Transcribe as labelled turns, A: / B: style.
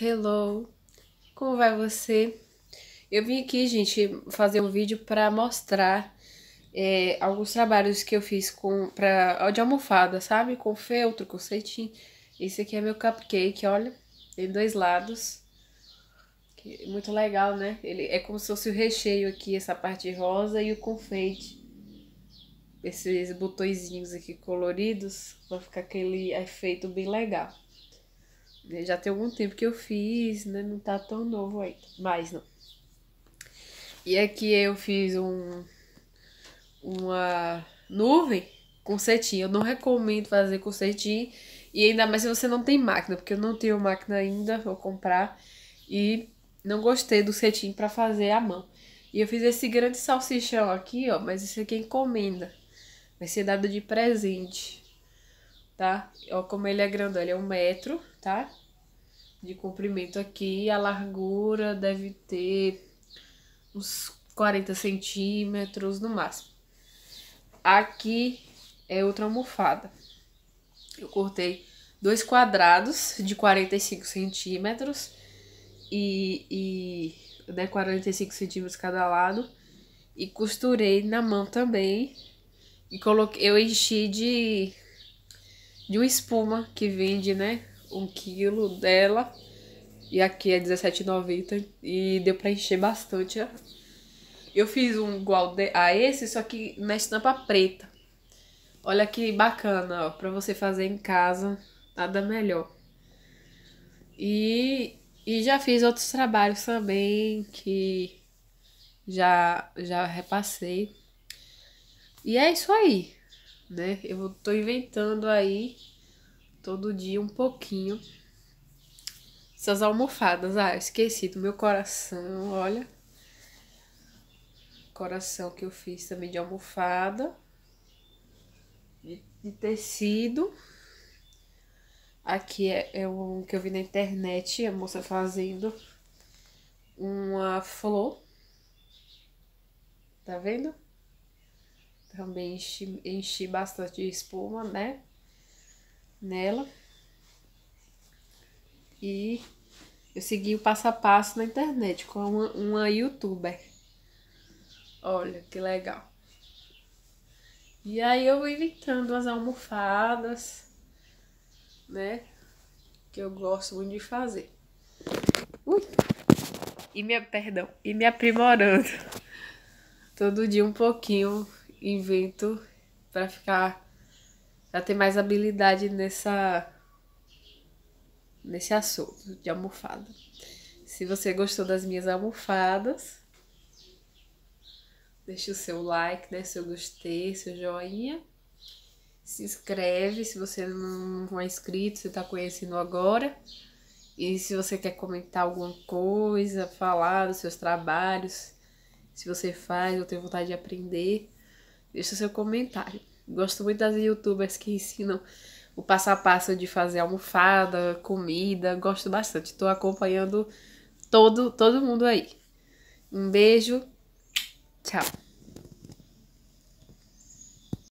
A: Hello, como vai você? Eu vim aqui, gente, fazer um vídeo para mostrar é, alguns trabalhos que eu fiz com pra, de almofada, sabe? Com feltro, com cetim. Esse aqui é meu cupcake, olha, tem dois lados. Muito legal, né? Ele é como se fosse o recheio aqui, essa parte rosa e o confeite. Esses botõezinhos aqui coloridos, vai ficar aquele efeito bem legal. Já tem algum tempo que eu fiz, né? Não tá tão novo aí, Mas não. E aqui eu fiz um uma nuvem com cetim. Eu não recomendo fazer com cetim. E ainda mais se você não tem máquina, porque eu não tenho máquina ainda, vou comprar. E não gostei do cetim para fazer à mão. E eu fiz esse grande salsichão aqui, ó, mas isso aqui é encomenda. Vai ser dado de presente tá? Ó como ele é grandão, ele é um metro, tá? De comprimento aqui, a largura deve ter uns 40 centímetros no máximo. Aqui é outra almofada. Eu cortei dois quadrados de 45 centímetros e, e né, 45 centímetros cada lado e costurei na mão também e coloquei eu enchi de de uma espuma que vende, né? Um quilo dela. E aqui é R$17,90. E deu pra encher bastante. Eu fiz um igual a esse, só que na estampa preta. Olha que bacana, ó. Pra você fazer em casa, nada melhor. E, e já fiz outros trabalhos também que já, já repassei. E é isso aí né? Eu tô inventando aí todo dia um pouquinho essas almofadas. Ah, esqueci do meu coração, olha. Coração que eu fiz também de almofada, de, de tecido. Aqui é, é um que eu vi na internet, a moça fazendo uma flor. Tá vendo? Também enchi, enchi bastante de espuma, né? Nela. E eu segui o passo a passo na internet com uma, uma youtuber. Olha que legal. E aí eu vou inventando as almofadas, né? Que eu gosto muito de fazer. Ui! E me, perdão, e me aprimorando. Todo dia um pouquinho invento para ficar para ter mais habilidade nessa nesse assunto de almofada. Se você gostou das minhas almofadas, deixe o seu like, né, seu gostei, seu joinha. Se inscreve se você não é inscrito, você está conhecendo agora. E se você quer comentar alguma coisa, falar dos seus trabalhos, se você faz ou tem vontade de aprender, Deixa seu comentário. Gosto muito das youtubers que ensinam o passo a passo de fazer almofada, comida. Gosto bastante. Tô acompanhando todo, todo mundo aí. Um beijo. Tchau.